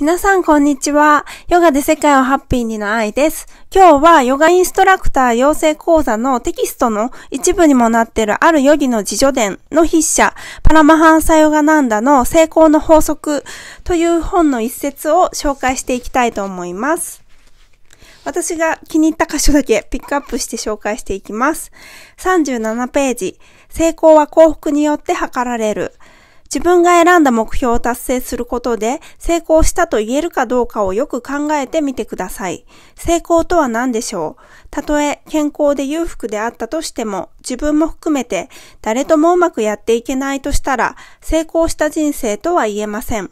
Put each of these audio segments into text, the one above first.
皆さんこんにちは。ヨガで世界をハッピーにの愛です。今日はヨガインストラクター養成講座のテキストの一部にもなっているあるヨギの自助伝の筆者、パラマハンサヨガナンダの成功の法則という本の一節を紹介していきたいと思います。私が気に入った箇所だけピックアップして紹介していきます。37ページ。成功は幸福によって測られる。自分が選んだ目標を達成することで成功したと言えるかどうかをよく考えてみてください。成功とは何でしょうたとえ健康で裕福であったとしても自分も含めて誰ともうまくやっていけないとしたら成功した人生とは言えません。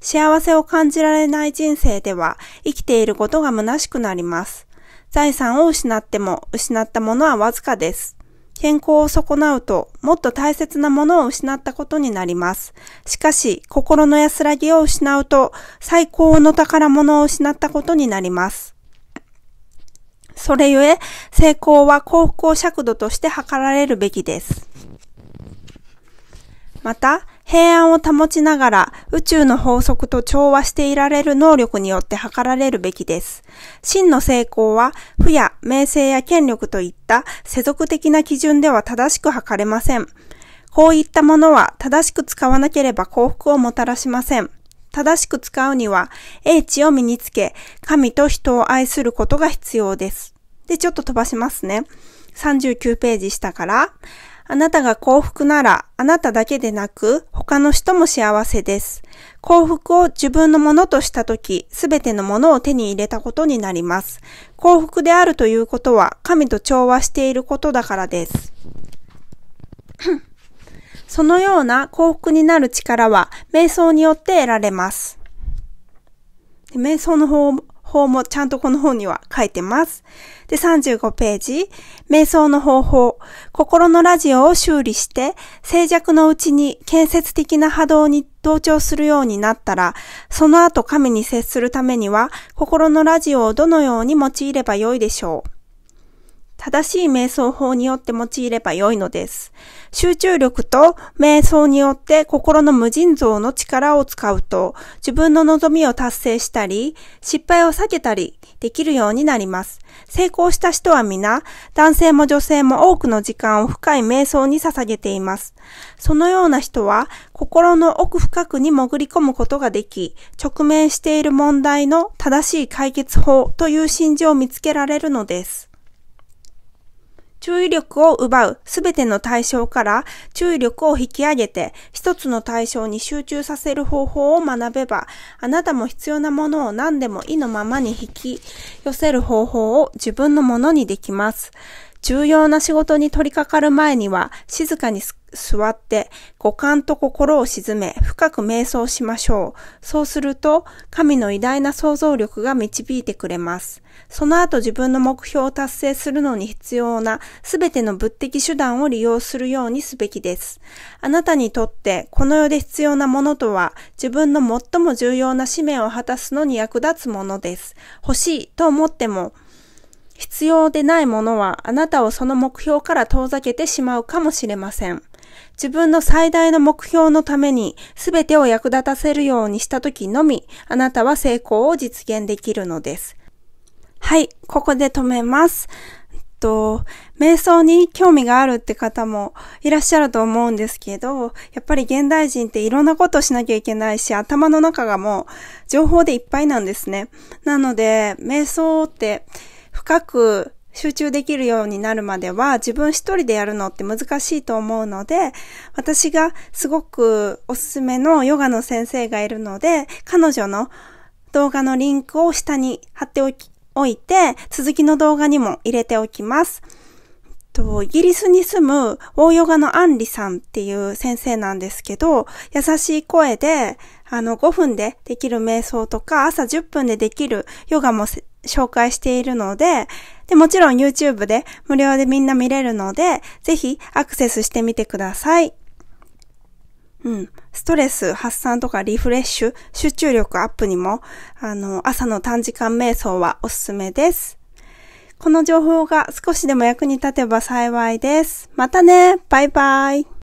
幸せを感じられない人生では生きていることが虚しくなります。財産を失っても失ったものはわずかです。健康を損なうと、もっと大切なものを失ったことになります。しかし、心の安らぎを失うと、最高の宝物を失ったことになります。それゆえ、成功は幸福を尺度として測られるべきです。また、平安を保ちながら宇宙の法則と調和していられる能力によって測られるべきです。真の成功は、負や名声や権力といった世俗的な基準では正しく測れません。こういったものは正しく使わなければ幸福をもたらしません。正しく使うには、英知を身につけ、神と人を愛することが必要です。で、ちょっと飛ばしますね。39ページ下から、あなたが幸福なら、あなただけでなく、他の人も幸せです。幸福を自分のものとしたとき、すべてのものを手に入れたことになります。幸福であるということは、神と調和していることだからです。そのような幸福になる力は、瞑想によって得られます。瞑想の方法もちゃんとこの本には書いてます。で、35ページ、瞑想の方法、心のラジオを修理して、静寂のうちに建設的な波動に同調するようになったら、その後神に接するためには、心のラジオをどのように用いればよいでしょう。正しい瞑想法によって用いれば良いのです。集中力と瞑想によって心の無尽蔵の力を使うと、自分の望みを達成したり、失敗を避けたりできるようになります。成功した人は皆、男性も女性も多くの時間を深い瞑想に捧げています。そのような人は、心の奥深くに潜り込むことができ、直面している問題の正しい解決法という真情を見つけられるのです。注意力を奪うすべての対象から注意力を引き上げて一つの対象に集中させる方法を学べばあなたも必要なものを何でも意のままに引き寄せる方法を自分のものにできます。重要な仕事に取り掛かる前には静かに座って五感と心を沈め深く瞑想しましょう。そうすると神の偉大な想像力が導いてくれます。その後自分の目標を達成するのに必要な全ての物的手段を利用するようにすべきです。あなたにとってこの世で必要なものとは自分の最も重要な使命を果たすのに役立つものです。欲しいと思っても必要でないものはあなたをその目標から遠ざけてしまうかもしれません。自分の最大の目標のために全てを役立たせるようにした時のみ、あなたは成功を実現できるのです。はい、ここで止めます。と、瞑想に興味があるって方もいらっしゃると思うんですけど、やっぱり現代人っていろんなことしなきゃいけないし、頭の中がもう情報でいっぱいなんですね。なので、瞑想って深く集中できるようになるまでは自分一人でやるのって難しいと思うので、私がすごくおすすめのヨガの先生がいるので、彼女の動画のリンクを下に貼っておき、おいて、続きの動画にも入れておきます。と、イギリスに住む、大ヨガのアンリさんっていう先生なんですけど、優しい声で、あの、5分でできる瞑想とか、朝10分でできるヨガも紹介しているので、で、もちろん YouTube で無料でみんな見れるので、ぜひアクセスしてみてください。うん。ストレス発散とかリフレッシュ、集中力アップにも、あの、朝の短時間瞑想はおすすめです。この情報が少しでも役に立てば幸いです。またねバイバイ